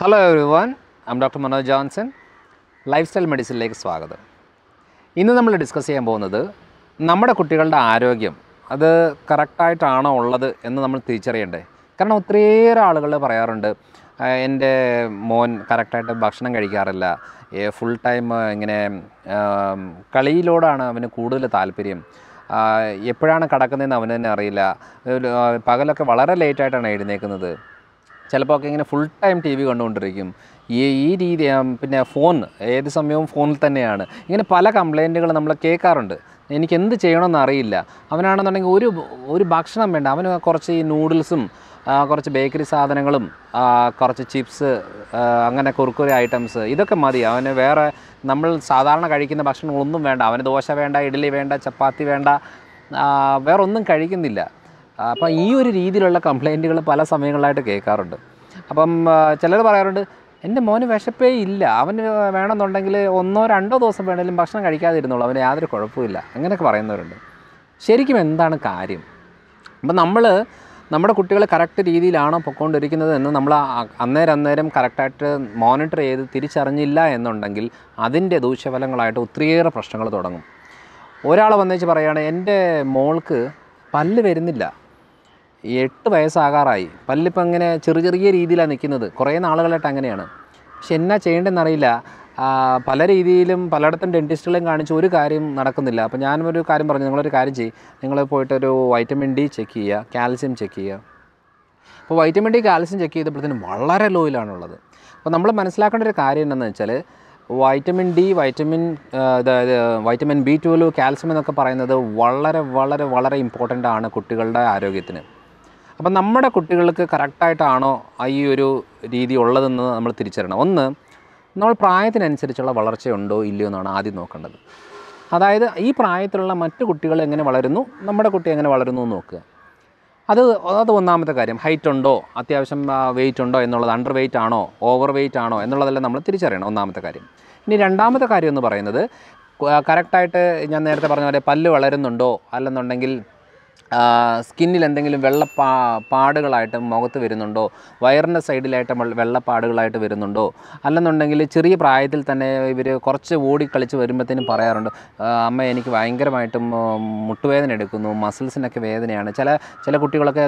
hello everyone I'm doctor Manoj Johnson lifestyle മെഡിസിനിലേക്ക് സ്വാഗതം ഇന്ന് നമ്മൾ ഡിസ്കസ് ചെയ്യാൻ പോകുന്നത് നമ്മുടെ കുട്ടികളുടെ ആരോഗ്യം അത് കറക്റ്റായിട്ടാണോ ഉള്ളത് എന്ന് നമ്മൾ തിരിച്ചറിയണ്ടേ കാരണം ഒത്തിരിയേറെ ആളുകൾ പറയാറുണ്ട് എൻ്റെ മോൻ കറക്റ്റായിട്ട് ഭക്ഷണം കഴിക്കാറില്ല ഫുൾ ടൈം ഇങ്ങനെ കളിയിലോടാണ് അവന് കൂടുതൽ താല്പര്യം എപ്പോഴാണ് കിടക്കുന്നതെന്ന് അവന് തന്നെ അറിയില്ല പകലൊക്കെ വളരെ ലേറ്റായിട്ടാണ് എഴുന്നേക്കുന്നത് ചിലപ്പോൾ ഒക്കെ ഇങ്ങനെ ഫുൾ ടൈം ടി വി കണ്ടുകൊണ്ടിരിക്കും ഈ ഈ രീതി പിന്നെ ഫോൺ ഏത് സമയവും ഫോണിൽ തന്നെയാണ് ഇങ്ങനെ പല കംപ്ലൈൻറ്റുകൾ നമ്മൾ കേൾക്കാറുണ്ട് എനിക്ക് എന്ത് ചെയ്യണമെന്ന് അറിയില്ല അവനാണെന്നുണ്ടെങ്കിൽ ഒരു ഒരു ഭക്ഷണം വേണ്ട അവന് കുറച്ച് ഈ നൂഡിൽസും കുറച്ച് ബേക്കറി സാധനങ്ങളും കുറച്ച് ചിപ്സ് അങ്ങനെ കുറുക്കുറി ഐറ്റംസ് ഇതൊക്കെ മതി അവന് വേറെ നമ്മൾ സാധാരണ കഴിക്കുന്ന ഭക്ഷണങ്ങളൊന്നും വേണ്ട അവന് ദോശ വേണ്ട ഇഡ്ഡലി വേണ്ട ചപ്പാത്തി വേണ്ട വേറൊന്നും കഴിക്കുന്നില്ല അപ്പോൾ ഈ ഒരു രീതിയിലുള്ള കംപ്ലൈൻറ്റുകൾ പല സമയങ്ങളിലായിട്ട് കേൾക്കാറുണ്ട് അപ്പം ചിലർ പറയാറുണ്ട് എൻ്റെ മോന് വിശപ്പേ ഇല്ല അവന് വേണമെന്നുണ്ടെങ്കിൽ ഒന്നോ രണ്ടോ ദിവസം വേണമെങ്കിലും ഭക്ഷണം കഴിക്കാതിരുന്നുള്ളൂ അവന് യാതൊരു കുഴപ്പമില്ല അങ്ങനെയൊക്കെ പറയുന്നവരുണ്ട് ശരിക്കും എന്താണ് കാര്യം അപ്പം നമ്മൾ നമ്മുടെ കുട്ടികൾ കറക്റ്റ് രീതിയിലാണോ പൊക്കോണ്ടിരിക്കുന്നത് എന്ന് നമ്മൾ അന്നേരം അന്നേരം കറക്റ്റായിട്ട് മോണിറ്റർ ചെയ്ത് തിരിച്ചറിഞ്ഞില്ല എന്നുണ്ടെങ്കിൽ അതിൻ്റെ ദൂഷ്യഫലങ്ങളായിട്ട് ഒത്തിരിയേറെ പ്രശ്നങ്ങൾ തുടങ്ങും ഒരാൾ വന്നേച്ച് പറയുകയാണ് എൻ്റെ മോൾക്ക് പല്ല് വരുന്നില്ല എട്ട് വയസ്സാകാറായി പല്ലിപ്പം അങ്ങനെ ചെറിയ ചെറിയ രീതിയിലാണ് നിൽക്കുന്നത് കുറേ നാളുകളായിട്ട് അങ്ങനെയാണ് പക്ഷെ എന്നാ ചെയ്യേണ്ടതെന്നറിയില്ല പല രീതിയിലും പലയിടത്തും ഡെൻറ്റിസ്റ്റുകളെയും കാണിച്ച് ഒരു കാര്യം നടക്കുന്നില്ല അപ്പോൾ ഞാനൊരു കാര്യം പറഞ്ഞു നിങ്ങളൊരു കാര്യം ചെയ്യും നിങ്ങൾ പോയിട്ടൊരു വൈറ്റമിൻ ഡി ചെക്ക് ചെയ്യുക കാൽസ്യം ചെക്ക് ചെയ്യുക അപ്പോൾ വൈറ്റമിൻ ഡി കാൽസ്യം ചെക്ക് ചെയ്തപ്പോഴത്തേനും വളരെ ലോയിലാണുള്ളത് അപ്പോൾ നമ്മൾ മനസ്സിലാക്കേണ്ട ഒരു കാര്യം എന്താണെന്ന് വെച്ചാൽ വൈറ്റമിൻ ഡി വൈറ്റമിൻ അതായത് വൈറ്റമിൻ ബി ട്വൽവ് കാൽസ്യം എന്നൊക്കെ പറയുന്നത് വളരെ വളരെ വളരെ ഇമ്പോർട്ടൻ്റ് ആണ് കുട്ടികളുടെ ആരോഗ്യത്തിന് അപ്പം നമ്മുടെ കുട്ടികൾക്ക് കറക്റ്റായിട്ടാണോ ഈ ഒരു രീതി ഉള്ളതെന്ന് നമ്മൾ തിരിച്ചറിയണം ഒന്ന് നമ്മൾ പ്രായത്തിനനുസരിച്ചുള്ള വളർച്ചയുണ്ടോ ഇല്ലയോ എന്നാണ് ആദ്യം നോക്കേണ്ടത് അതായത് ഈ പ്രായത്തിലുള്ള മറ്റു കുട്ടികൾ എങ്ങനെ വളരുന്നു നമ്മുടെ കുട്ടി എങ്ങനെ വളരുന്നു എന്ന് നോക്കുക അത് അത് ഒന്നാമത്തെ കാര്യം ഹൈറ്റ് ഉണ്ടോ അത്യാവശ്യം വെയിറ്റ് ഉണ്ടോ എന്നുള്ളത് അണ്ടർ വെയിറ്റ് ആണോ ഓവർ വെയിറ്റ് ആണോ എന്നുള്ളതെല്ലാം നമ്മൾ തിരിച്ചറിയണം ഒന്നാമത്തെ കാര്യം ഇനി രണ്ടാമത്തെ കാര്യം എന്ന് പറയുന്നത് കറക്റ്റായിട്ട് ഞാൻ നേരത്തെ പറഞ്ഞ പോലെ പല്ല് വളരുന്നുണ്ടോ അല്ലെന്നുണ്ടെങ്കിൽ സ്കിന്നിൽ എന്തെങ്കിലും വെള്ള പാ പാടുകളായിട്ട് മുഖത്ത് വരുന്നുണ്ടോ വയറിൻ്റെ സൈഡിലായിട്ട് വെള്ളപ്പാടുകളായിട്ട് വരുന്നുണ്ടോ അല്ലെന്നുണ്ടെങ്കിൽ ചെറിയ പ്രായത്തിൽ തന്നെ ഇവർ കുറച്ച് ഓടി കളിച്ച് വരുമ്പോഴത്തേനും പറയാറുണ്ട് അമ്മ എനിക്ക് ഭയങ്കരമായിട്ടും മുട്ടുവേദന എടുക്കുന്നു മസിൽസിനൊക്കെ വേദനയാണ് ചില ചില കുട്ടികളൊക്കെ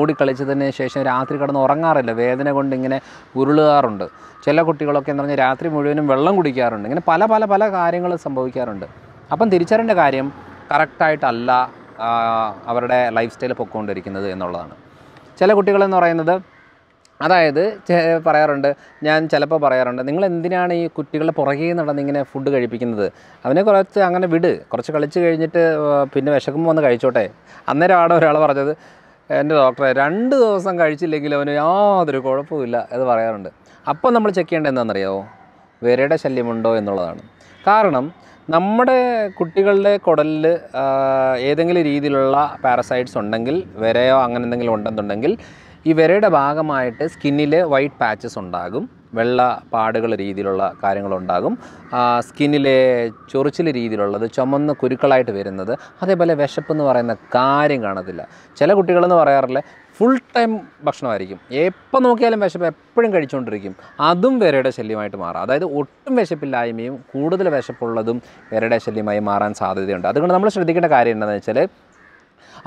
ഓടിക്കളിച്ചതിന് ശേഷം രാത്രി കിടന്ന് ഉറങ്ങാറില്ല വേദന കൊണ്ട് ഇങ്ങനെ ഉരുളുകാറുണ്ട് ചില കുട്ടികളൊക്കെ എന്ന് പറഞ്ഞാൽ രാത്രി മുഴുവനും വെള്ളം കുടിക്കാറുണ്ട് ഇങ്ങനെ പല പല പല കാര്യങ്ങൾ സംഭവിക്കാറുണ്ട് അപ്പം തിരിച്ചറിൻ്റെ കാര്യം കറക്റ്റായിട്ടല്ല അവരുടെ ലൈഫ് സ്റ്റൈൽ പൊക്കോണ്ടിരിക്കുന്നത് എന്നുള്ളതാണ് ചില കുട്ടികളെന്ന് പറയുന്നത് അതായത് പറയാറുണ്ട് ഞാൻ ചിലപ്പോൾ പറയാറുണ്ട് നിങ്ങൾ എന്തിനാണ് ഈ കുട്ടികളുടെ പുറകെ നടന്ന് ഇങ്ങനെ ഫുഡ് കഴിപ്പിക്കുന്നത് അവനെ കുറച്ച് അങ്ങനെ വിട് കുറച്ച് കളിച്ച് കഴിഞ്ഞിട്ട് പിന്നെ വിശക്കുമ്പോൾ വന്ന് കഴിച്ചോട്ടെ അന്നേരം ഒരാൾ പറഞ്ഞത് എൻ്റെ ഡോക്ടറെ രണ്ട് ദിവസം കഴിച്ചില്ലെങ്കിൽ അവന് യാതൊരു കുഴപ്പമില്ല എന്ന് പറയാറുണ്ട് അപ്പോൾ നമ്മൾ ചെക്ക് ചെയ്യേണ്ടത് എന്താണെന്നറിയാമോ വേരയുടെ ശല്യമുണ്ടോ എന്നുള്ളതാണ് കാരണം നമ്മുടെ കുട്ടികളുടെ കുടലിൽ ഏതെങ്കിലും രീതിയിലുള്ള പാരസൈറ്റ്സ് ഉണ്ടെങ്കിൽ വിരയോ അങ്ങനെ എന്തെങ്കിലും ഉണ്ടെന്നുണ്ടെങ്കിൽ ഈ വിരയുടെ ഭാഗമായിട്ട് സ്കിന്നിൽ വൈറ്റ് പാച്ചസ് ഉണ്ടാകും വെള്ള പാടുകൾ രീതിയിലുള്ള കാര്യങ്ങളുണ്ടാകും സ്കിന്നിലെ ചൊറിച്ചിൽ രീതിയിലുള്ളത് ചുമന്ന കുരുക്കളായിട്ട് വരുന്നത് അതേപോലെ വിശപ്പ് എന്ന് പറയുന്ന കാര്യം കാണത്തില്ല ചില കുട്ടികളെന്ന് പറയാറില്ല ഫുൾ ടൈം ഭക്ഷണമായിരിക്കും എപ്പോൾ നോക്കിയാലും വിശപ്പ് എപ്പോഴും കഴിച്ചുകൊണ്ടിരിക്കും അതും വിരയുടെ ശല്യമായിട്ട് മാറാം അതായത് ഒട്ടും വിശപ്പില്ലായ്മയും കൂടുതൽ വിശപ്പുള്ളതും വിരയുടെ ശല്യമായി മാറാൻ സാധ്യതയുണ്ട് അതുകൊണ്ട് നമ്മൾ ശ്രദ്ധിക്കേണ്ട കാര്യം എന്താണെന്ന് വെച്ചാൽ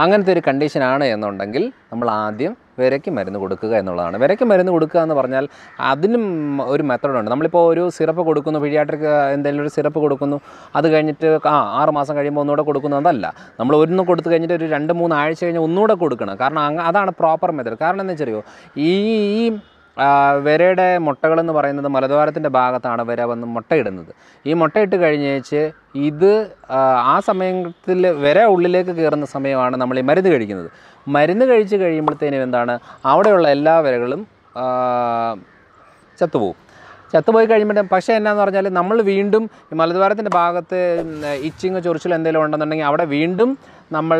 അങ്ങനത്തെ ഒരു കണ്ടീഷനാണ് എന്നുണ്ടെങ്കിൽ നമ്മൾ ആദ്യം വിരയ്ക്ക് മരുന്ന് കൊടുക്കുക എന്നുള്ളതാണ് വിരയ്ക്ക് മരുന്ന് കൊടുക്കുക എന്ന് പറഞ്ഞാൽ അതിനും ഒരു മെത്തഡുണ്ട് നമ്മളിപ്പോൾ ഒരു സിറപ്പ് കൊടുക്കുന്നു പീഡിയാട്രിക് എന്തെങ്കിലും ഒരു സിറപ്പ് കൊടുക്കുന്നു അത് കഴിഞ്ഞിട്ട് ആ ആറ് മാസം കഴിയുമ്പോൾ ഒന്നുകൂടെ കൊടുക്കുന്നു അതല്ല നമ്മൾ ഒന്ന് കൊടുത്തു കഴിഞ്ഞിട്ട് ഒരു രണ്ട് മൂന്ന് ആഴ്ച കഴിഞ്ഞ് ഒന്നുകൂടെ കൊടുക്കണം കാരണം അതാണ് പ്രോപ്പർ മെത്തഡ് കാരണം എന്താ വെച്ചറിയോ ഈ വരയുടെ മുട്ടകളെന്ന് പറയുന്നത് മലദ്വാരത്തിൻ്റെ ഭാഗത്താണ് വര വന്ന് മുട്ടയിടുന്നത് ഈ മുട്ടയിട്ട് കഴിഞ്ഞേച്ച് ഇത് ആ സമയത്തിൽ വര ഉള്ളിലേക്ക് കയറുന്ന സമയമാണ് നമ്മൾ ഈ മരുന്ന് കഴിക്കുന്നത് മരുന്ന് കഴിച്ച് കഴിയുമ്പോഴത്തേനും എന്താണ് അവിടെയുള്ള എല്ലാ വരകളും ചത്തുപോകും ചത്തുപോയി കഴിയുമ്പോൾ പക്ഷേ എന്നാന്ന് പറഞ്ഞാൽ നമ്മൾ വീണ്ടും മലദ്വാരത്തിൻ്റെ ഭാഗത്ത് ഇച്ചിങ് ചൊറിച്ചിൽ എന്തെങ്കിലും ഉണ്ടെന്നുണ്ടെങ്കിൽ അവിടെ വീണ്ടും നമ്മൾ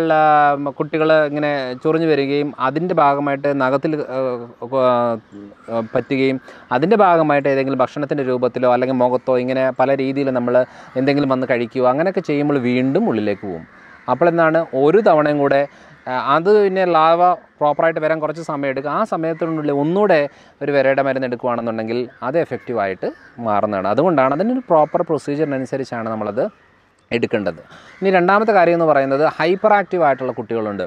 കുട്ടികൾ ഇങ്ങനെ ചൊറിഞ്ഞു വരികയും അതിൻ്റെ ഭാഗമായിട്ട് നഖത്തിൽ പറ്റുകയും അതിൻ്റെ ഭാഗമായിട്ട് ഏതെങ്കിലും ഭക്ഷണത്തിൻ്റെ രൂപത്തിലോ അല്ലെങ്കിൽ മുഖത്തോ ഇങ്ങനെ പല രീതിയിൽ നമ്മൾ എന്തെങ്കിലും വന്ന് കഴിക്കുകയോ അങ്ങനെയൊക്കെ ചെയ്യുമ്പോൾ വീണ്ടും ഉള്ളിലേക്ക് പോകും അപ്പോൾ എന്താണ് ഒരു തവണയും കൂടെ അത് പിന്നെ ലാവ പ്രോപ്പറായിട്ട് വരാൻ കുറച്ച് സമയം എടുക്കുക ആ സമയത്തിനുള്ളിൽ ഒന്നുകൂടെ ഒരു വിരയുടെ മരുന്ന് എടുക്കുകയാണെന്നുണ്ടെങ്കിൽ അത് എഫക്റ്റീവായിട്ട് മാറുന്നതാണ് അതുകൊണ്ടാണ് ഒരു പ്രോപ്പർ പ്രൊസീജിയറിനനുസരിച്ചാണ് നമ്മളത് എടുക്കേണ്ടത് ഇനി രണ്ടാമത്തെ കാര്യം എന്ന് പറയുന്നത് ഹൈപ്പർ ആക്റ്റീവ് ആയിട്ടുള്ള കുട്ടികളുണ്ട്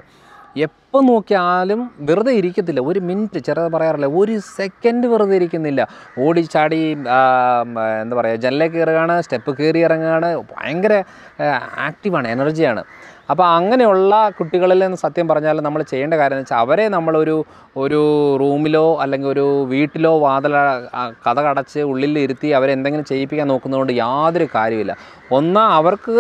എപ്പോൾ നോക്കിയാലും വെറുതെ ഇരിക്കത്തില്ല ഒരു മിനിറ്റ് ചെറുത് പറയാറില്ല ഒരു സെക്കൻഡ് വെറുതെ ഇരിക്കുന്നില്ല ഓടി ചാടി എന്താ പറയുക ജനലേ കയറുകയാണ് സ്റ്റെപ്പ് കയറി ഇറങ്ങുകയാണ് ഭയങ്കര ആക്റ്റീവാണ് എനർജിയാണ് അപ്പോൾ അങ്ങനെയുള്ള കുട്ടികളിൽ നിന്ന് സത്യം പറഞ്ഞാൽ നമ്മൾ ചെയ്യേണ്ട കാര്യം എന്ന് വെച്ചാൽ അവരെ നമ്മളൊരു ഒരു റൂമിലോ അല്ലെങ്കിൽ ഒരു വീട്ടിലോ വാതിൽ കടച്ച് ഉള്ളിൽ ഇരുത്തി അവരെന്തെങ്കിലും ചെയ്യിപ്പിക്കാൻ നോക്കുന്നതുകൊണ്ട് യാതൊരു കാര്യമില്ല ഒന്നാ അവർക്ക്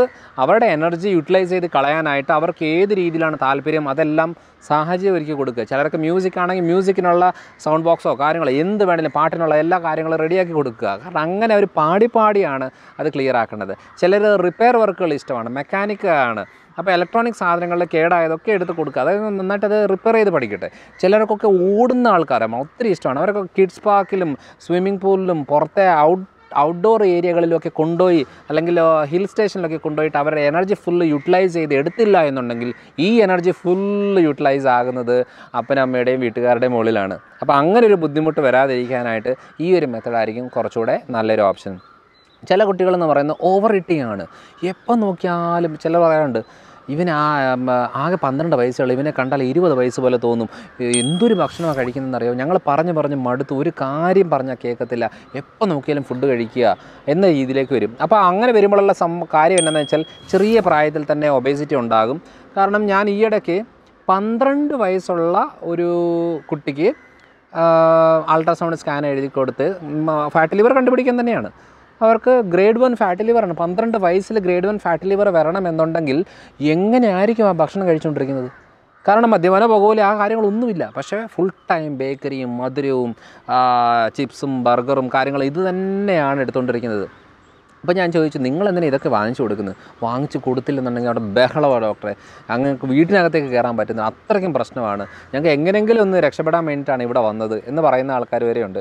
അവരുടെ എനർജി യൂട്ടിലൈസ് ചെയ്ത് കളയാനായിട്ട് അവർക്ക് ഏത് രീതിയിലാണ് താല്പര്യം അതെല്ലാം സാഹചര്യം ഒരുക്കി കൊടുക്കുക ചിലർക്ക് മ്യൂസിക് ആണെങ്കിൽ മ്യൂസിക്കിനുള്ള സൗണ്ട് ബോക്സോ കാര്യങ്ങളോ എന്ത് വേണമെങ്കിലും പാട്ടിനുള്ള എല്ലാ കാര്യങ്ങളും റെഡിയാക്കി കൊടുക്കുക കാരണം അങ്ങനെ അവർ പാടി പാടിയാണ് അത് ക്ലിയർ ആക്കേണ്ടത് ചിലർ റിപ്പയർ വർക്കുകൾ ഇഷ്ടമാണ് മെക്കാനിക്കാണ് അപ്പോൾ ഇലക്ട്രോണിക് സാധനങ്ങളുടെ കേടായതൊക്കെ എടുത്ത് കൊടുക്കുക അതായത് നന്നായിട്ട് അത് റിപ്പയർ ചെയ്ത് പഠിക്കട്ടെ ചിലർക്കൊക്കെ ഓടുന്ന ആൾക്കാരാണ് ഒത്തിരി ഇഷ്ടമാണ് അവരൊക്കെ കിഡ്സ് പാർക്കിലും സ്വിമ്മിംഗ് പൂളിലും പുറത്തെ ഔട്ട് ഔട്ട്ഡോർ ഏരിയകളിലൊക്കെ കൊണ്ടുപോയി അല്ലെങ്കിൽ ഹിൽ സ്റ്റേഷനിലൊക്കെ കൊണ്ടുപോയിട്ട് അവരുടെ എനർജി ഫുള്ള് യൂട്ടിലൈസ് ചെയ്ത് എടുത്തില്ല എന്നുണ്ടെങ്കിൽ ഈ എനർജി ഫുള്ള് യൂട്ടിലൈസ് ആകുന്നത് അമ്മയുടെയും വീട്ടുകാരുടെയും മുകളിലാണ് അപ്പോൾ അങ്ങനെ ഒരു ബുദ്ധിമുട്ട് വരാതിരിക്കാനായിട്ട് ഈ ഒരു മെത്തഡായിരിക്കും കുറച്ചുകൂടെ നല്ലൊരു ഓപ്ഷൻ ചില കുട്ടികളെന്ന് പറയുന്നത് ഓവർ ഈറ്റിംഗ് ആണ് എപ്പോൾ നോക്കിയാലും ചില പറയാറുണ്ട് ഇവന് ആ ആകെ പന്ത്രണ്ട് വയസ്സുള്ള ഇവനെ കണ്ടാൽ ഇരുപത് വയസ്സ് പോലെ തോന്നും എന്തൊരു ഭക്ഷണമാണ് കഴിക്കുന്നതെന്നറിയാമോ ഞങ്ങൾ പറഞ്ഞു പറഞ്ഞ് മടുത്ത് ഒരു കാര്യം പറഞ്ഞാൽ കേൾക്കത്തില്ല എപ്പോൾ നോക്കിയാലും ഫുഡ് കഴിക്കുക എന്ന രീതിയിലേക്ക് വരും അപ്പോൾ അങ്ങനെ വരുമ്പോഴുള്ള സം കാര്യം എന്താണെന്ന് വെച്ചാൽ ചെറിയ പ്രായത്തിൽ തന്നെ ഒബേസിറ്റി ഉണ്ടാകും കാരണം ഞാൻ ഈയിടയ്ക്ക് പന്ത്രണ്ട് വയസ്സുള്ള ഒരു കുട്ടിക്ക് അൾട്രാസൗണ്ട് സ്കാൻ എഴുതി കൊടുത്ത് ഫാറ്റ് ലിവർ കണ്ടുപിടിക്കാൻ തന്നെയാണ് അവർക്ക് ഗ്രേഡ് വൺ ഫാറ്റ് ലിവർ ആണ് പന്ത്രണ്ട് വയസ്സിൽ ഗ്രേഡ് വൺ ഫാറ്റ് ലിവർ വരണം എന്നുണ്ടെങ്കിൽ എങ്ങനെയായിരിക്കും ആ ഭക്ഷണം കഴിച്ചുകൊണ്ടിരിക്കുന്നത് കാരണം മദ്യപാന പുകപോലെ ആ കാര്യങ്ങളൊന്നുമില്ല പക്ഷേ ഫുൾ ടൈം ബേക്കറിയും മധുരവും ചിപ്സും ബർഗറും കാര്യങ്ങളും ഇത് തന്നെയാണ് എടുത്തുകൊണ്ടിരിക്കുന്നത് അപ്പോൾ ഞാൻ ചോദിച്ചു നിങ്ങൾ എന്തിനാണ് ഇതൊക്കെ വാങ്ങിച്ചു കൊടുക്കുന്നത് വാങ്ങിച്ചു കൊടുത്തില്ലെന്നുണ്ടെങ്കിൽ അവിടെ ബഹളമാണ് ഡോക്ടറെ അങ്ങനെ വീട്ടിനകത്തേക്ക് കയറാൻ പറ്റുന്നത് അത്രയ്ക്കും പ്രശ്നമാണ് ഞങ്ങൾക്ക് എങ്ങനെയെങ്കിലും ഒന്ന് രക്ഷപ്പെടാൻ വേണ്ടിയിട്ടാണ് ഇവിടെ വന്നത് എന്ന് പറയുന്ന ആൾക്കാർ വരെയുണ്ട്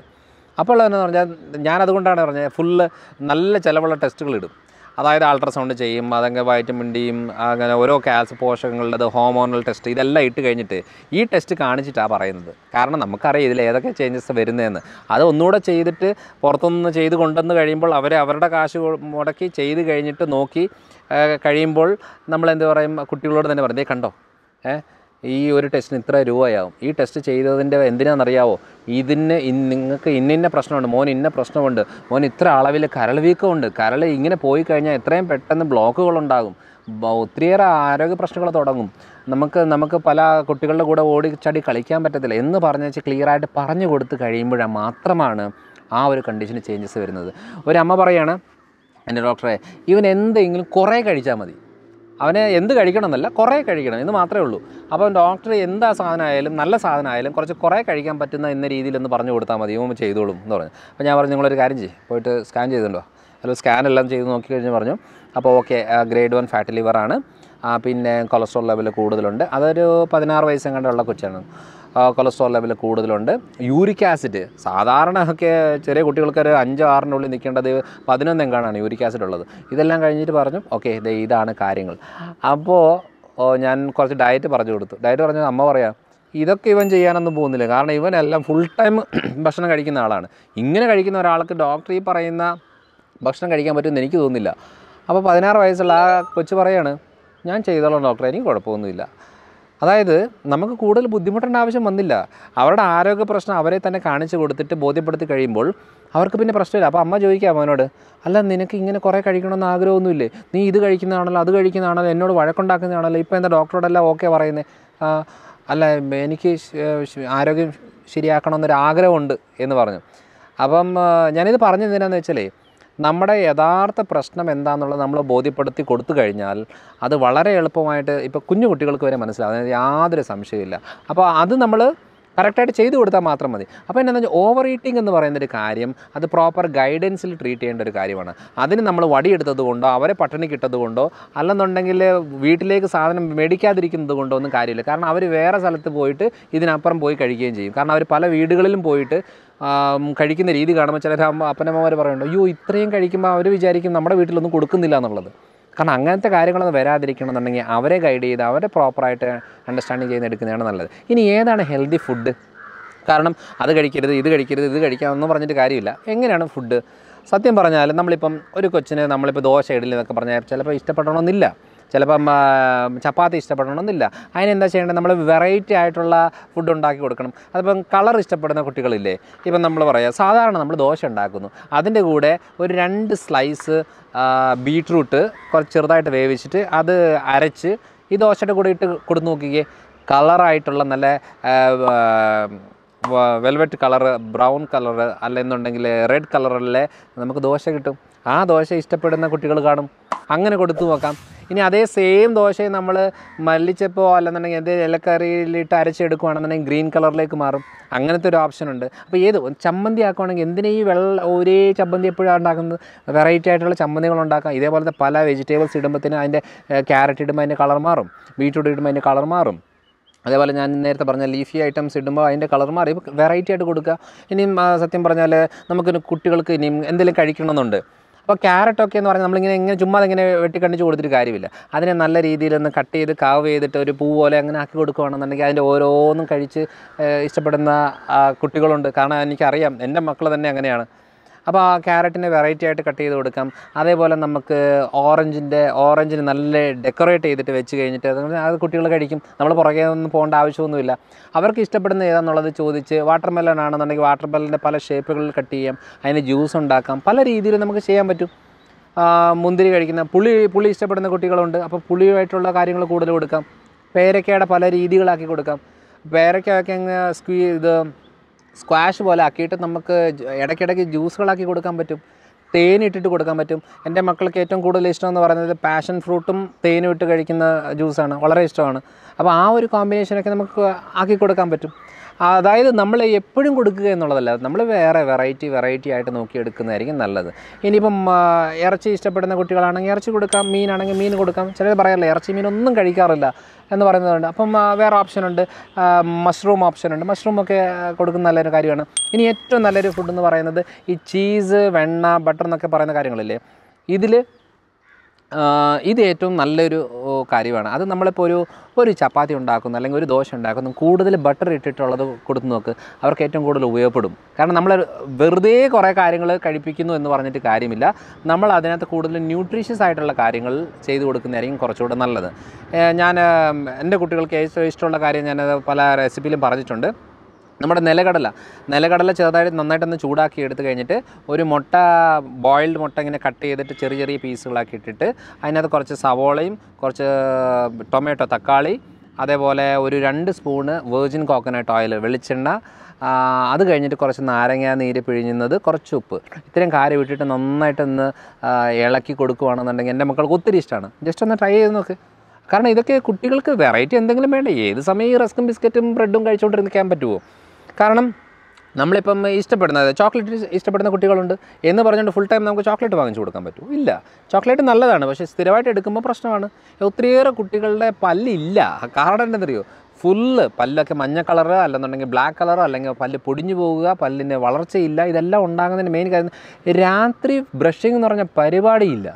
അപ്പോൾ ഉള്ളതെന്ന് പറഞ്ഞാൽ ഞാനതുകൊണ്ടാണ് പറഞ്ഞത് ഫുള്ള് നല്ല ചിലവുള്ള ടെസ്റ്റുകൾ ഇടും അതായത് അൾട്രാസൗണ്ട് ചെയ്യും അതങ്ങനെ വൈറ്റമിൻ ഡിയും അങ്ങനെ ഓരോ കാൽസ് പോഷകങ്ങളുടെ ഹോമോണൽ ടെസ്റ്റ് ഇതെല്ലാം ഇട്ട് കഴിഞ്ഞിട്ട് ഈ ടെസ്റ്റ് കാണിച്ചിട്ടാണ് പറയുന്നത് കാരണം നമുക്കറിയാം ഇതിൽ ഏതൊക്കെ ചേഞ്ചസ് വരുന്നതെന്ന് അത് ഒന്നുകൂടെ ചെയ്തിട്ട് പുറത്തുനിന്ന് ചെയ്ത് കൊണ്ടുവന്ന് കഴിയുമ്പോൾ അവർ അവരുടെ കാശ് മുടക്കി ചെയ്ത് കഴിഞ്ഞിട്ട് നോക്കി കഴിയുമ്പോൾ നമ്മൾ എന്താ പറയും കുട്ടികളോട് തന്നെ പറഞ്ഞേ കണ്ടോ ഏഹ് ഈ ഒരു ടെസ്റ്റിന് ഇത്ര രൂപയാവും ഈ ടെസ്റ്റ് ചെയ്തതിൻ്റെ എന്തിനാണെന്നറിയാവോ ഇതിന് നിങ്ങൾക്ക് ഇന്നിന്ന പ്രശ്നമുണ്ട് മോൻ ഇന്ന പ്രശ്നമുണ്ട് മോൻ ഇത്ര അളവിൽ കരൾ വീക്കമുണ്ട് കരൾ ഇങ്ങനെ പോയി കഴിഞ്ഞാൽ എത്രയും പെട്ടെന്ന് ബ്ലോക്കുകളുണ്ടാകും ഒത്തിരിയേറെ ആരോഗ്യ പ്രശ്നങ്ങൾ തുടങ്ങും നമുക്ക് നമുക്ക് പല കുട്ടികളുടെ കൂടെ ഓടി കളിക്കാൻ പറ്റത്തില്ല എന്ന് പറഞ്ഞു വെച്ച് ക്ലിയറായിട്ട് പറഞ്ഞു കൊടുത്ത് കഴിയുമ്പോഴാണ് മാത്രമാണ് ആ ഒരു കണ്ടീഷന് ചേഞ്ചസ് വരുന്നത് ഒരു അമ്മ പറയാണ് എൻ്റെ ഡോക്ടറെ ഇവൻ എന്തെങ്കിലും കുറേ കഴിച്ചാൽ മതി അവന് എന്ത് കഴിക്കണമെന്നല്ല കുറേ കഴിക്കണം എന്ന് മാത്രമേ ഉള്ളൂ അപ്പം ഡോക്ടർ എന്താ സാധനമായാലും നല്ല സാധനമായാലും കുറച്ച് കുറേ കഴിക്കാൻ പറ്റുന്ന എന്ന രീതിയിലൊന്ന് പറഞ്ഞു കൊടുത്താൽ മതി ഇവ ചെയ്തോളും എന്ന് പറഞ്ഞു അപ്പോൾ ഞാൻ പറഞ്ഞു നിങ്ങളൊരു കാര്യം ചെയ്യും പോയിട്ട് സ്കാൻ ചെയ്തിട്ടുണ്ടോ അല്ല സ്കാൻ എല്ലാം ചെയ്ത് നോക്കി കഴിഞ്ഞ് പറഞ്ഞു അപ്പോൾ ഓക്കെ ഗ്രേഡ് വൺ ഫാറ്റ് ലിവറാണ് പിന്നെ കൊളസ്ട്രോൾ ലെവൽ കൂടുതലുണ്ട് അതൊരു പതിനാറ് വയസ്സും കണ്ടുള്ള കൊച്ചാണ് കൊളസ്ട്രോൾ ലെവൽ കൂടുതലുണ്ട് യൂരിക് ആസിഡ് സാധാരണ ഒക്കെ ചെറിയ കുട്ടികൾക്ക് ഒരു അഞ്ചോ ആറിനുള്ളിൽ നിൽക്കേണ്ടത് പതിനൊന്നെങ്കാണാണ് യൂരിക് ആസിഡ് ഉള്ളത് ഇതെല്ലാം കഴിഞ്ഞിട്ട് പറഞ്ഞു ഓക്കെ ഇതാണ് കാര്യങ്ങൾ അപ്പോൾ ഞാൻ കുറച്ച് ഡയറ്റ് പറഞ്ഞു കൊടുത്തു ഡയറ്റ് പറഞ്ഞാൽ അമ്മ പറയാം ഇതൊക്കെ ഇവൻ ചെയ്യാനൊന്നും പോകുന്നില്ല കാരണം ഇവനെല്ലാം ഫുൾ ടൈം ഭക്ഷണം കഴിക്കുന്ന ആളാണ് ഇങ്ങനെ കഴിക്കുന്ന ഒരാൾക്ക് ഡോക്ടർ ഈ പറയുന്ന ഭക്ഷണം കഴിക്കാൻ പറ്റുമെന്ന് എനിക്ക് തോന്നുന്നില്ല അപ്പോൾ പതിനാറ് വയസ്സുള്ള ആ കൊച്ചു പറയാണ് ഞാൻ ചെയ്തോളാം ഡോക്ടറെ എനിക്ക് കുഴപ്പമൊന്നുമില്ല അതായത് നമുക്ക് കൂടുതൽ ബുദ്ധിമുട്ടേണ്ട ആവശ്യം വന്നില്ല അവരുടെ ആരോഗ്യ പ്രശ്നം അവരെ തന്നെ കാണിച്ചു കൊടുത്തിട്ട് ബോധ്യപ്പെടുത്തി കഴിയുമ്പോൾ അവർക്ക് പിന്നെ പ്രശ്നമില്ല അപ്പോൾ അമ്മ ചോദിക്കാം അവനോട് അല്ല നിനക്ക് ഇങ്ങനെ കുറേ കഴിക്കണമെന്ന് ആഗ്രഹമൊന്നുമില്ലേ നീ ഇത് കഴിക്കുന്നതാണല്ലോ അത് കഴിക്കുന്നതാണല്ലോ എന്നോട് വഴക്കുണ്ടാക്കുന്നതാണല്ലോ ഇപ്പോൾ എന്താ ഡോക്ടറോടെല്ലാം ഓക്കെ പറയുന്നത് അല്ല എനിക്ക് ആരോഗ്യം ശരിയാക്കണമെന്നൊരു ആഗ്രഹമുണ്ട് എന്ന് പറഞ്ഞു അപ്പം ഞാനിത് പറഞ്ഞത് എന്തിനാന്ന് വെച്ചാലേ നമ്മുടെ യഥാർത്ഥ പ്രശ്നം എന്താണെന്നുള്ളത് നമ്മൾ ബോധ്യപ്പെടുത്തി കൊടുത്തു കഴിഞ്ഞാൽ അത് വളരെ എളുപ്പമായിട്ട് ഇപ്പോൾ കുഞ്ഞു കുട്ടികൾക്ക് വരെ മനസ്സിലാവും യാതൊരു സംശയമില്ല അപ്പോൾ അത് നമ്മൾ കറക്റ്റായിട്ട് ചെയ്തു കൊടുത്താൽ മാത്രം മതി അപ്പോൾ എന്നാന്ന് വെച്ചാൽ ഓവർ ഈറ്റിംഗ് എന്ന് പറയുന്ന ഒരു കാര്യം അത് പ്രോപ്പർ ഗൈഡൻസിൽ ട്രീറ്റ് ചെയ്യേണ്ട ഒരു കാര്യമാണ് അതിന് നമ്മൾ വടിയെടുത്തത് കൊണ്ടോ അവരെ പട്ടിണി കിട്ടത് കൊണ്ടോ അല്ലെന്നുണ്ടെങ്കിൽ വീട്ടിലേക്ക് സാധനം മേടിക്കാതിരിക്കുന്നത് കൊണ്ടോ ഒന്നും കാര്യമില്ല കാരണം അവർ വേറെ സ്ഥലത്ത് പോയിട്ട് ഇതിനപ്പുറം പോയി കഴിക്കുകയും ചെയ്യും കാരണം അവർ പല വീടുകളിലും പോയിട്ട് കഴിക്കുന്ന രീതി കാണുമ്പോൾ ചിലർ അപ്പനമ്മമാർ പറയുന്നുണ്ട് അയ്യോ ഇത്രയും കഴിക്കുമ്പോൾ അവർ വിചാരിക്കും നമ്മുടെ വീട്ടിലൊന്നും കൊടുക്കുന്നില്ല എന്നുള്ളത് കാരണം അങ്ങനത്തെ കാര്യങ്ങളൊന്നും വരാതിരിക്കണമെന്നുണ്ടെങ്കിൽ അവരെ ഗൈഡ് ചെയ്ത് അവരെ പ്രോപ്പറായിട്ട് അണ്ടർസ്റ്റാൻഡിങ് എടുക്കുന്നതാണ് നല്ലത് ഇനി ഏതാണ് ഹെൽത്തി ഫുഡ് കാരണം അത് കഴിക്കരുത് ഇത് കഴിക്കരുത് ഇത് കഴിക്കാമെന്ന് പറഞ്ഞിട്ട് കാര്യമില്ല എങ്ങനെയാണ് ഫുഡ് സത്യം പറഞ്ഞാൽ നമ്മളിപ്പം ഒരു കൊച്ചിന് നമ്മളിപ്പോൾ ദോശ ഇഡലി എന്നൊക്കെ പറഞ്ഞാൽ ചിലപ്പോൾ ഇഷ്ടപ്പെടണമെന്നില്ല ചിലപ്പം ചപ്പാത്തി ഇഷ്ടപ്പെടണമെന്നില്ല അതിനെന്താ ചെയ്യേണ്ടത് നമ്മൾ വെറൈറ്റി ആയിട്ടുള്ള ഫുഡ് ഉണ്ടാക്കി കൊടുക്കണം അതിപ്പം കളർ ഇഷ്ടപ്പെടുന്ന കുട്ടികളില്ലേ ഇപ്പം നമ്മൾ പറയാം സാധാരണ നമ്മൾ ദോശ ഉണ്ടാക്കുന്നു അതിൻ്റെ കൂടെ ഒരു രണ്ട് സ്ലൈസ് ബീട്രൂട്ട് കുറച്ച് ചെറുതായിട്ട് വേവിച്ചിട്ട് അത് അരച്ച് ഈ ദോശയുടെ കൂടെ ഇട്ട് കൊടുത്ത് നോക്കിക്കേ കളറായിട്ടുള്ള നല്ല വെൽവെറ്റ് കളറ് ബ്രൗൺ കളറ് അല്ലെന്നുണ്ടെങ്കിൽ റെഡ് കളറല്ലേ നമുക്ക് ദോശ കിട്ടും ആ ദോശ ഇഷ്ടപ്പെടുന്ന കുട്ടികൾ കാണും അങ്ങനെ കൊടുത്തു നോക്കാം ഇനി അതേ സെയിം ദോശയും നമ്മൾ മല്ലിച്ചപ്പോ അല്ലെന്നുണ്ടെങ്കിൽ എന്തെങ്കിലും ഇലക്കറിയിലിട്ട് അരച്ചെടുക്കുകയാണെന്നുണ്ടെങ്കിൽ ഗ്രീൻ കളറിലേക്ക് മാറും അങ്ങനത്തെ ഒരു ഓപ്ഷൻ ഉണ്ട് അപ്പോൾ ഏത് ചമ്മന്തി ആക്കുവാണെങ്കിൽ എന്തിനാ ഈ വെള്ള ഒരേ ചമ്മന്തി എപ്പോഴാണ് ഉണ്ടാക്കുന്നത് വെറൈറ്റി ആയിട്ടുള്ള ചമ്മന്തികൾ ഉണ്ടാക്കാം ഇതേപോലത്തെ പല വെജിറ്റബിൾസ് ഇടുമ്പോഴത്തേനും അതിൻ്റെ ക്യാരറ്റ് ഇടുമ്പോൾ അതിൻ്റെ കളർ മാറും ബീറ്റ്റൂട്ട് ഇടുമ്പോൾ അതിൻ്റെ കളർ മാറും അതേപോലെ ഞാൻ നേരത്തെ പറഞ്ഞ ലീഫി ഐറ്റംസ് ഇടുമ്പോൾ അതിൻ്റെ കളർ മാറി വെറൈറ്റി ആയിട്ട് കൊടുക്കുക ഇനിയും സത്യം പറഞ്ഞാൽ നമുക്കിനി കുട്ടികൾക്ക് ഇനിയും എന്തെങ്കിലും കഴിക്കണമെന്നുണ്ട് അപ്പോൾ ക്യാരറ്റ് ഒക്കെ എന്ന് പറഞ്ഞാൽ നമ്മളിങ്ങനെ ഇങ്ങനെ ചുമ്മാ ഇങ്ങനെ വെട്ടിക്കണ്ടിച്ച് കൊടുത്തിട്ട് കാര്യമില്ല അതിനെ നല്ല രീതിയിൽ ഒന്ന് കട്ട് ചെയ്ത് കാവ് ചെയ്തിട്ട് ഒരു പൂ പോലെ അങ്ങനെ ആക്കി കൊടുക്കുകയാണെന്നുണ്ടെങ്കിൽ അതിൻ്റെ ഓരോന്നും കഴിച്ച് ഇഷ്ടപ്പെടുന്ന കുട്ടികളുണ്ട് കാരണം എനിക്കറിയാം എൻ്റെ മക്കൾ തന്നെ അങ്ങനെയാണ് അപ്പോൾ ആ ക്യാരറ്റിന് വെറൈറ്റി ആയിട്ട് കട്ട് ചെയ്ത് കൊടുക്കാം അതേപോലെ നമുക്ക് ഓറഞ്ചിൻ്റെ ഓറഞ്ചിന് നല്ല ഡെക്കറേറ്റ് ചെയ്തിട്ട് വെച്ച് കഴിഞ്ഞിട്ട് അത് കുട്ടികൾ കഴിക്കും നമ്മൾ പുറകെ ഒന്നും പോകേണ്ട ആവശ്യമൊന്നുമില്ല അവർക്ക് ഇഷ്ടപ്പെടുന്ന ഏതാണെന്നുള്ളത് ചോദിച്ച് വാട്ടർ മെലൺ ആണെന്നുണ്ടെങ്കിൽ വാട്ടർ മെലൻ്റെ പല ഷേപ്പുകളിൽ കട്ട് ചെയ്യാം അതിന് ജ്യൂസ് ഉണ്ടാക്കാം പല രീതിയിൽ നമുക്ക് ചെയ്യാൻ പറ്റും മുന്തിരി കഴിക്കുന്ന പുളി പുളി ഇഷ്ടപ്പെടുന്ന കുട്ടികളുണ്ട് അപ്പോൾ പുളിയുമായിട്ടുള്ള കാര്യങ്ങൾ കൂടുതൽ കൊടുക്കാം പേരക്കയുടെ പല രീതികളാക്കി കൊടുക്കാം പേരക്കയൊക്കെ അങ്ങ് സ്ക്വീ ഇത് സ്ക്വാഷ് പോലെ ആക്കിയിട്ട് നമുക്ക് ഇടയ്ക്കിടയ്ക്ക് ജ്യൂസുകളാക്കി കൊടുക്കാൻ പറ്റും തേൻ ഇട്ടിട്ട് കൊടുക്കാൻ പറ്റും എൻ്റെ മക്കൾക്ക് ഏറ്റവും കൂടുതൽ ഇഷ്ടം എന്ന് പറയുന്നത് പാഷൻ ഫ്രൂട്ടും തേനും ഇട്ട് കഴിക്കുന്ന ജ്യൂസാണ് വളരെ ഇഷ്ടമാണ് അപ്പോൾ ആ ഒരു കോമ്പിനേഷനൊക്കെ നമുക്ക് ആക്കി കൊടുക്കാൻ പറ്റും അതായത് നമ്മൾ എപ്പോഴും കൊടുക്കുക എന്നുള്ളതല്ല നമ്മൾ വേറെ വെറൈറ്റി വെറൈറ്റി ആയിട്ട് നോക്കി എടുക്കുന്നതായിരിക്കും നല്ലത് ഇനിയിപ്പം ഇറച്ചി ഇഷ്ടപ്പെടുന്ന കുട്ടികളാണെങ്കിൽ ഇറച്ചി കൊടുക്കാം മീനാണെങ്കിൽ മീൻ കൊടുക്കാം ചിലർ പറയാറില്ല ഇറച്ചി മീൻ ഒന്നും കഴിക്കാറില്ല എന്ന് പറയുന്നതുണ്ട് അപ്പം വേറെ ഓപ്ഷനുണ്ട് മഷ്റൂം ഓപ്ഷനുണ്ട് മഷ്റൂമൊക്കെ കൊടുക്കുന്ന നല്ലൊരു കാര്യമാണ് ഇനി ഏറ്റവും നല്ലൊരു ഫുഡ് എന്ന് പറയുന്നത് ഈ ചീസ് വെണ്ണ ബട്ടർ എന്നൊക്കെ പറയുന്ന കാര്യങ്ങളില്ലേ ഇതിൽ ഇത് ഏറ്റവും നല്ലൊരു കാര്യമാണ് അത് നമ്മളിപ്പോൾ ഒരു ഒരു ചപ്പാത്തി ഉണ്ടാക്കുന്നു അല്ലെങ്കിൽ ഒരു ദോശ ഉണ്ടാക്കുന്നു കൂടുതൽ ബട്ടർ ഇട്ടിട്ടുള്ളത് കൊടുത്ത് നോക്ക് അവർക്ക് ഏറ്റവും കൂടുതൽ ഉപയോഗപ്പെടും കാരണം നമ്മൾ വെറുതെ കുറേ കാര്യങ്ങൾ കഴിപ്പിക്കുന്നു എന്ന് പറഞ്ഞിട്ട് കാര്യമില്ല നമ്മൾ അതിനകത്ത് കൂടുതൽ ന്യൂട്രീഷ്യസ് ആയിട്ടുള്ള കാര്യങ്ങൾ ചെയ്തു കൊടുക്കുന്നതായിരിക്കും കുറച്ചുകൂടെ നല്ലത് ഞാൻ എൻ്റെ കുട്ടികൾക്ക് ഏറ്റവും ഇഷ്ടമുള്ള കാര്യം ഞാൻ പല റെസിപ്പിയിലും പറഞ്ഞിട്ടുണ്ട് നമ്മുടെ നിലകടല നിലകടല ചെറുതായിട്ട് നന്നായിട്ടൊന്ന് ചൂടാക്കി എടുത്തു കഴിഞ്ഞിട്ട് ഒരു മുട്ട ബോയിൽഡ് മുട്ട ഇങ്ങനെ കട്ട് ചെയ്തിട്ട് ചെറിയ ചെറിയ പീസുകളാക്കി ഇട്ടിട്ട് അതിനകത്ത് കുറച്ച് സവോളയും കുറച്ച് ടൊമാറ്റോ തക്കാളി അതേപോലെ ഒരു രണ്ട് സ്പൂണ് വെർജിൻ കോക്കനട്ട് ഓയിൽ വെളിച്ചെണ്ണ അത് കഴിഞ്ഞിട്ട് കുറച്ച് നാരങ്ങ നീര് പിഴിഞ്ഞുന്നത് കുറച്ച് ഉപ്പ് ഇത്രയും കാര്യം വിട്ടിട്ട് നന്നായിട്ടൊന്ന് ഇളക്കി കൊടുക്കുകയാണെന്നുണ്ടെങ്കിൽ എൻ്റെ മക്കൾക്ക് ഒത്തിരി ഇഷ്ടമാണ് ജസ്റ്റ് ഒന്ന് ട്രൈ ചെയ്ത് നോക്ക് കാരണം ഇതൊക്കെ കുട്ടികൾക്ക് വെറൈറ്റി എന്തെങ്കിലും വേണ്ട ഏത് സമയം ഈ റസ്കും ബിസ്ക്കറ്റും ബ്രെഡും കഴിച്ചുകൊണ്ടിരിക്കാൻ പറ്റുമോ കാരണം നമ്മളിപ്പം ഇഷ്ടപ്പെടുന്നത് ചോക്ലേറ്റ് ഇഷ്ടപ്പെടുന്ന കുട്ടികളുണ്ട് എന്ന് പറഞ്ഞുകൊണ്ട് ഫുൾ ടൈം നമുക്ക് ചോക്ലേറ്റ് വാങ്ങിച്ചു കൊടുക്കാൻ പറ്റൂ ഇല്ല ചോക്ലേറ്റ് നല്ലതാണ് പക്ഷേ സ്ഥിരമായിട്ട് എടുക്കുമ്പോൾ പ്രശ്നമാണ് ഒത്തിരിയേറെ കുട്ടികളുടെ പല്ലില്ല കാരണം എന്തെന്നറിയോ ഫുള്ള് പല്ലൊക്കെ മഞ്ഞ കളർ അല്ലെന്നുണ്ടെങ്കിൽ ബ്ലാക്ക് കളർ അല്ലെങ്കിൽ പല്ല് പൊടിഞ്ഞു പോവുക പല്ലിൻ്റെ വളർച്ചയില്ല ഇതെല്ലാം ഉണ്ടാകുന്നതിൻ്റെ മെയിൻ കാര്യം രാത്രി ബ്രഷിംഗ് എന്ന് പറഞ്ഞ പരിപാടിയില്ല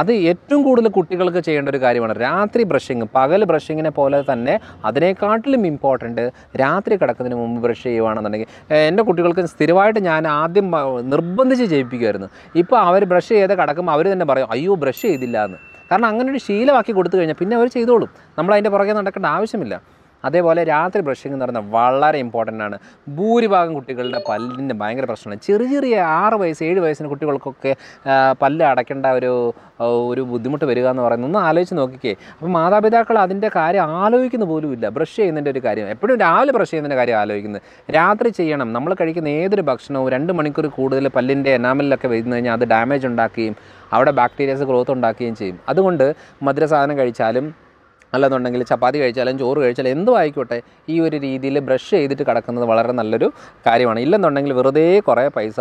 അത് ഏറ്റവും കൂടുതൽ കുട്ടികൾക്ക് ചെയ്യേണ്ട ഒരു കാര്യമാണ് രാത്രി ബ്രഷിങ് പകൽ ബ്രഷിങ്ങിനെ പോലെ തന്നെ അതിനെക്കാട്ടിലും ഇമ്പോർട്ടൻറ്റ് രാത്രി കിടക്കുന്നതിന് മുമ്പ് ബ്രഷ് ചെയ്യുകയാണെന്നുണ്ടെങ്കിൽ എൻ്റെ കുട്ടികൾക്ക് സ്ഥിരമായിട്ട് ഞാൻ ആദ്യം നിർബന്ധിച്ച് ചെയ്യിപ്പിക്കുമായിരുന്നു ഇപ്പോൾ അവർ ബ്രഷ് ചെയ്ത് കിടക്കുമ്പോൾ അവർ തന്നെ പറയും അയ്യോ ബ്രഷ് ചെയ്തില്ല എന്ന് കാരണം അങ്ങനെ ഒരു ശീലമാക്കി കൊടുത്തു കഴിഞ്ഞാൽ പിന്നെ അവർ ചെയ്തോളും നമ്മൾ അതിൻ്റെ പുറകെ നടക്കേണ്ട ആവശ്യമില്ല അതേപോലെ രാത്രി ബ്രഷിംഗ് എന്ന് പറയുന്നത് വളരെ ഇമ്പോർട്ടൻ്റ് ആണ് ഭൂരിഭാഗം കുട്ടികളുടെ പല്ലിൻ്റെ ഭയങ്കര പ്രശ്നമാണ് ചെറിയ ചെറിയ ആറ് വയസ്സ് ഏഴ് വയസ്സിന് കുട്ടികൾക്കൊക്കെ പല്ല് അടയ്ക്കേണ്ട ഒരു ഒരു ബുദ്ധിമുട്ട് വരിക എന്ന് പറയുന്നത് ഒന്ന് ആലോചിച്ച് നോക്കിക്കേ അപ്പോൾ മാതാപിതാക്കൾ അതിൻ്റെ കാര്യം ആലോചിക്കുന്ന പോലും ഇല്ല ബ്രഷ് ചെയ്യുന്നതിൻ്റെ ഒരു കാര്യം എപ്പോഴും രാവിലെ ബ്രഷ് ചെയ്യുന്നതിൻ്റെ കാര്യം ആലോചിക്കുന്നത് രാത്രി ചെയ്യണം നമ്മൾ കഴിക്കുന്ന ഏതൊരു ഭക്ഷണവും രണ്ട് മണിക്കൂർ കൂടുതൽ പല്ലിൻ്റെ എനാമലിലൊക്കെ വരുന്നു കഴിഞ്ഞാൽ അത് ഡാമേജ് ഉണ്ടാക്കുകയും അവിടെ ബാക്ടീരിയാസ് ഗ്രോത്ത് ഉണ്ടാക്കുകയും ചെയ്യും അതുകൊണ്ട് മധുര സാധനം കഴിച്ചാലും അല്ലെന്നുണ്ടെങ്കിൽ ചപ്പാത്തി കഴിച്ചാലും ചോറ് കഴിച്ചാലും എന്തും ആയിക്കോട്ടെ ഈ ഒരു രീതിയിൽ ബ്രഷ് ചെയ്തിട്ട് കിടക്കുന്നത് വളരെ നല്ലൊരു കാര്യമാണ് ഇല്ലെന്നുണ്ടെങ്കിൽ വെറുതെ കുറേ പൈസ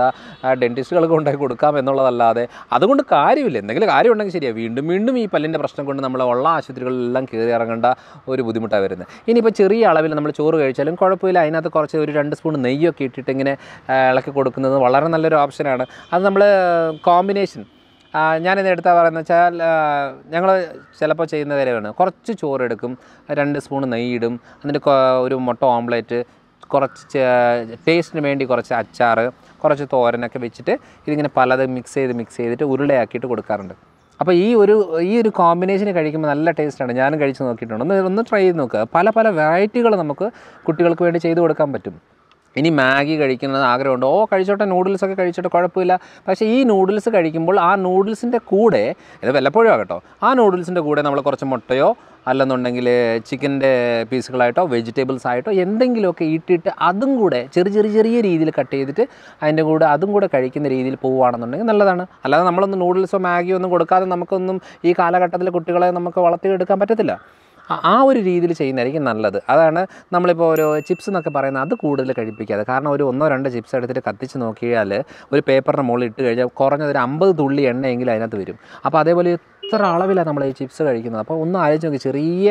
ഡെൻറ്റിസ്റ്റുകൾ കൊണ്ടുപോയി കൊടുക്കാം എന്നുള്ളതല്ലാതെ അതുകൊണ്ട് കാര്യമില്ല എന്തെങ്കിലും കാര്യം ഉണ്ടെങ്കിൽ ശരിയാണ് വീണ്ടും വീണ്ടും ഈ പല്ലിൻ്റെ പ്രശ്നം കൊണ്ട് നമ്മൾ ഉള്ള ആശുപത്രികളിലെല്ലാം കയറി ഇറങ്ങേണ്ട ഒരു ബുദ്ധിമുട്ടാണ് വരുന്നത് ഇനിയിപ്പോൾ ചെറിയ അളവിൽ നമ്മൾ ചോറ് കഴിച്ചാലും കുഴപ്പമില്ല അതിനകത്ത് കുറച്ച് ഒരു രണ്ട് സ്പൂൺ നെയ്യൊക്കെ ഇട്ടിട്ട് ഇങ്ങനെ ഇളക്കി കൊടുക്കുന്നത് വളരെ നല്ലൊരു ഓപ്ഷനാണ് അത് നമ്മൾ കോമ്പിനേഷൻ ഞാനിത് എടുത്താൽ പറയുന്നത് വെച്ചാൽ ഞങ്ങൾ ചിലപ്പോൾ ചെയ്യുന്ന കാര്യമാണ് കുറച്ച് ചോറെടുക്കും രണ്ട് സ്പൂൺ നെയ്യിടും എന്നിട്ട് ഒരു മുട്ട ഓംലേറ്റ് കുറച്ച് ടേസ്റ്റിന് വേണ്ടി കുറച്ച് അച്ചാർ കുറച്ച് തോരനൊക്കെ വെച്ചിട്ട് ഇതിങ്ങനെ പലത് മിക്സ് ചെയ്ത് മിക്സ് ചെയ്തിട്ട് ഉരുളയാക്കിയിട്ട് കൊടുക്കാറുണ്ട് അപ്പോൾ ഈ ഒരു ഈ ഒരു കോമ്പിനേഷൻ കഴിക്കുമ്പോൾ നല്ല ടേസ്റ്റാണ് ഞാനും കഴിച്ച് നോക്കിയിട്ടുണ്ട് ഒന്ന് ഒന്ന് ട്രൈ ചെയ്ത് നോക്കുക പല പല വെറൈറ്റികൾ നമുക്ക് കുട്ടികൾക്ക് വേണ്ടി ചെയ്ത് കൊടുക്കാൻ പറ്റും ഇനി മാഗി കഴിക്കുന്നത് ആഗ്രഹമുണ്ട് ഓ കഴിച്ചോട്ടെ നൂഡിൽസൊക്കെ കഴിച്ചോട്ടെ കുഴപ്പമില്ല പക്ഷേ ഈ നൂഡിൽസ് കഴിക്കുമ്പോൾ ആ നൂഡിൽസിൻ്റെ കൂടെ ഇത് വല്ലപ്പോഴും ആകട്ടോ ആ നൂഡിൽസിൻ്റെ കൂടെ നമ്മൾ കുറച്ച് മുട്ടയോ അല്ലെന്നുണ്ടെങ്കിൽ ചിക്കൻ്റെ പീസുകളായിട്ടോ വെജിറ്റബിൾസ് ആയിട്ടോ എന്തെങ്കിലുമൊക്കെ ഇട്ടിട്ട് അതും കൂടെ ചെറിയ ചെറിയ ചെറിയ രീതിയിൽ കട്ട് ചെയ്തിട്ട് അതിൻ്റെ കൂടെ അതും കൂടെ കഴിക്കുന്ന രീതിയിൽ പോവുകയാണെന്നുണ്ടെങ്കിൽ നല്ലതാണ് അല്ലാതെ നമ്മളൊന്നും നൂഡിൽസോ മാഗിയോ ഒന്നും കൊടുക്കാതെ നമുക്കൊന്നും ഈ കാലഘട്ടത്തിൽ കുട്ടികളെ നമുക്ക് വളർത്തിയെടുക്കാൻ പറ്റത്തില്ല ആ ഒരു രീതിയിൽ ചെയ്യുന്നതായിരിക്കും നല്ലത് അതാണ് നമ്മളിപ്പോൾ ഒരു ചിപ്സ് എന്നൊക്കെ പറയുന്നത് അത് കൂടുതൽ കഴിപ്പിക്കാതെ കാരണം ഒരു ഒന്നോ രണ്ടോ ചിപ്സ് എടുത്തിട്ട് കത്തിച്ച് നോക്കിയാൽ ഒരു പേപ്പറിൻ്റെ മുകളിൽ ഇട്ട് കഴിഞ്ഞാൽ കുറഞ്ഞത് ഒരു അമ്പത് തുള്ളി എണ്ണയെങ്കിലും അതിനകത്ത് വരും അപ്പോൾ അതേപോലെ ഇത്ര അളവിലാണ് നമ്മൾ ഈ ചിപ്സ് കഴിക്കുന്നത് അപ്പോൾ ഒന്ന് ആലോചിച്ച് നോക്കി ചെറിയ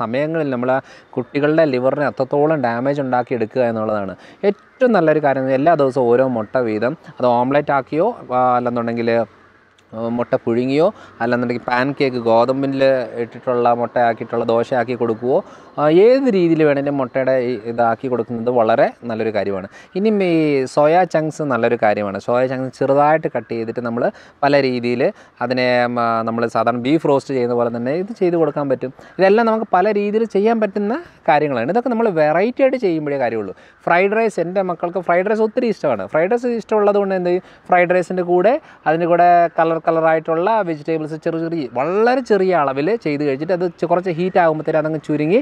സമയങ്ങളിൽ നമ്മൾ കുട്ടികളുടെ ലിവറിന് അത്രത്തോളം ഡാമേജ് ഉണ്ടാക്കി എടുക്കുക എന്നുള്ളതാണ് ഏറ്റവും നല്ലൊരു കാര്യം എല്ലാ ദിവസവും ഓരോ മുട്ട വീതം അത് ഓംലെറ്റ് ആക്കിയോ അല്ലെന്നുണ്ടെങ്കിൽ മുട്ട പുഴുങ്ങിയോ അല്ലെന്നുണ്ടെങ്കിൽ പാൻ കേക്ക് ഗോതമ്പിൽ ഇട്ടിട്ടുള്ള മുട്ട ആക്കിയിട്ടുള്ള ദോശ ആക്കി കൊടുക്കുവോ ഏത് രീതിയിൽ വേണമെങ്കിലും മുട്ടയുടെ ഇതാക്കി കൊടുക്കുന്നത് വളരെ നല്ലൊരു കാര്യമാണ് ഇനി ഈ സോയ ചങ്സ് നല്ലൊരു കാര്യമാണ് സോയ ചങ്സ് ചെറുതായിട്ട് കട്ട് ചെയ്തിട്ട് നമ്മൾ പല രീതിയിൽ അതിനെ നമ്മൾ സാധാരണ ബീഫ് റോസ്റ്റ് ചെയ്യുന്ന പോലെ തന്നെ ഇത് ചെയ്ത് കൊടുക്കാൻ പറ്റും ഇതെല്ലാം നമുക്ക് പല രീതിയിൽ ചെയ്യാൻ പറ്റുന്ന കാര്യങ്ങളാണ് ഇതൊക്കെ നമ്മൾ വെറൈറ്റി ആയിട്ട് ചെയ്യുമ്പോഴേ കാര്യമുള്ളൂ ഫ്രൈഡ് റൈസ് എൻ്റെ മക്കൾക്ക് ഫ്രൈഡ് റൈസ് ഒത്തിരി ഇഷ്ടമാണ് ഫ്രൈഡ് റൈസ് ഇഷ്ടമുള്ളത് കൊണ്ട് എന്ത് ഫ്രൈഡ് റൈസിൻ്റെ കൂടെ അതിൻ്റെ കൂടെ കളർ കളറായിട്ടുള്ള വെജിറ്റബിൾസ് ചെറിയ ചെറിയ വളരെ ചെറിയ അളവിൽ ചെയ്ത് കഴിച്ചിട്ട് അത് കുറച്ച് ഹീറ്റ് ആകുമ്പോഴത്തേക്കും അതങ്ങ് ചുരുങ്ങി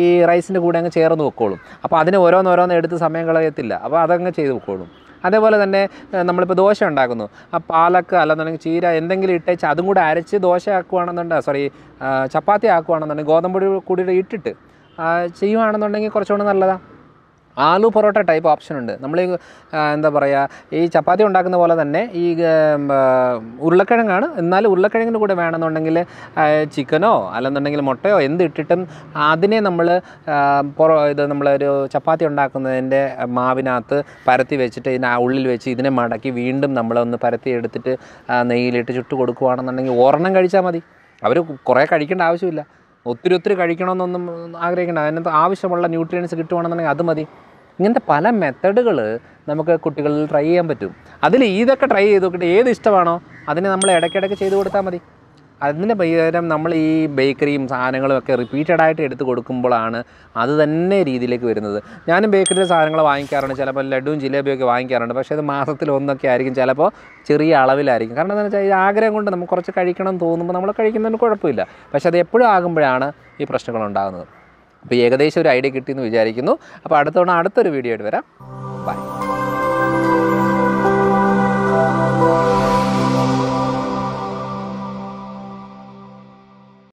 ഈ റൈസിൻ്റെ കൂടെ അങ്ങ് ചേർന്ന് വെക്കോളും അപ്പോൾ അതിന് ഓരോന്നോരോന്ന് എടുത്ത് സമയം കളയത്തില്ല അപ്പോൾ അതങ്ങ് ചെയ്ത് വെക്കോളും അതേപോലെ തന്നെ നമ്മളിപ്പോൾ ദോശ ഉണ്ടാക്കുന്നു ആ പാലക്ക് അല്ലെന്നുണ്ടെങ്കിൽ ചീര എന്തെങ്കിലും ഇട്ടേച്ച് അതും കൂടെ അരച്ച് ദോശ ആക്കുവാണെന്നുണ്ടെങ്കിൽ സോറി ചപ്പാത്തി ആക്കുവാണെന്നുണ്ടെങ്കിൽ ഗോതമ്പൊടി കൂടിയിട്ട് ഇട്ടിട്ട് ചെയ്യുവാണെന്നുണ്ടെങ്കിൽ കുറച്ചുകൂടെ നല്ലതാണ് ആലു പൊറോട്ട ടൈപ്പ് ഓപ്ഷൻ ഉണ്ട് നമ്മൾ എന്താ പറയുക ഈ ചപ്പാത്തി ഉണ്ടാക്കുന്ന പോലെ തന്നെ ഈ ഉരുളക്കിഴങ്ങാണ് എന്നാലും ഉരുളക്കിഴങ്ങിൻ്റെ കൂടെ വേണമെന്നുണ്ടെങ്കിൽ ചിക്കനോ അല്ലെന്നുണ്ടെങ്കിൽ മുട്ടയോ എന്ത് ഇട്ടിട്ടും അതിനെ നമ്മൾ ഇത് നമ്മളൊരു ചപ്പാത്തി ഉണ്ടാക്കുന്നതിൻ്റെ മാവിനകത്ത് പരത്തി വെച്ചിട്ട് ഇതിനെ ഉള്ളിൽ വെച്ച് ഇതിനെ മടക്കി വീണ്ടും നമ്മളൊന്ന് പരത്തി എടുത്തിട്ട് നെയ്യിലിട്ട് ചുട്ട് കൊടുക്കുകയാണെന്നുണ്ടെങ്കിൽ ഒരെണ്ണം കഴിച്ചാൽ മതി അവർ കുറേ കഴിക്കേണ്ട ആവശ്യമില്ല ഒത്തിരി ഒത്തിരി കഴിക്കണമെന്നൊന്നും ആഗ്രഹിക്കേണ്ട അതിനകത്ത് ആവശ്യമുള്ള ന്യൂട്രിയൻസ് കിട്ടുകയാണെന്നുണ്ടെങ്കിൽ അത് മതി ഇങ്ങനത്തെ പല മെത്തഡുകൾ നമുക്ക് കുട്ടികളിൽ ട്രൈ ചെയ്യാൻ പറ്റും അതിൽ ഇതൊക്കെ ട്രൈ ചെയ്ത് നോക്കിയിട്ട് ഏത് ഇഷ്ടമാണോ അതിനെ നമ്മൾ ഇടയ്ക്കിടയ്ക്ക് ചെയ്തു കൊടുത്താൽ മതി അതിന് പകരം നമ്മൾ ഈ ബേക്കറിയും സാധനങ്ങളും ഒക്കെ റിപ്പീറ്റഡ് ആയിട്ട് എടുത്ത് കൊടുക്കുമ്പോഴാണ് അത് തന്നെ രീതിയിലേക്ക് വരുന്നത് ഞാനും ബേക്കറിയിലെ സാധനങ്ങൾ വാങ്ങിക്കാറുണ്ട് ചിലപ്പോൾ ലഡുവും ജിലേബിയൊക്കെ വാങ്ങിക്കാറുണ്ട് പക്ഷേ അത് മാസത്തിൽ ഒന്നൊക്കെ ആയിരിക്കും ചിലപ്പോൾ ചെറിയ അളവിലായിരിക്കും കാരണം എന്താണെന്ന് വെച്ചാൽ ഈ ആഗ്രഹം കൊണ്ട് നമുക്ക് കുറച്ച് കഴിക്കണം എന്ന് തോന്നുമ്പോൾ നമ്മൾ കഴിക്കുന്നതിന് കുഴപ്പമില്ല പക്ഷേ അത് എപ്പോഴും ആകുമ്പോഴാണ് ഈ പ്രശ്നങ്ങൾ ഉണ്ടാകുന്നത് അപ്പോൾ ഏകദേശം ഒരു ഐഡിയ കിട്ടിയെന്ന് വിചാരിക്കുന്നു അപ്പോൾ അടുത്തവണ അടുത്തൊരു വീഡിയോ ആയിട്ട് വരാം ബൈ